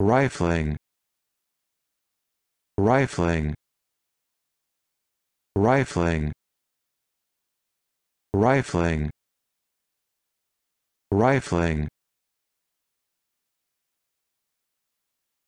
rifling rifling rifling rifling rifling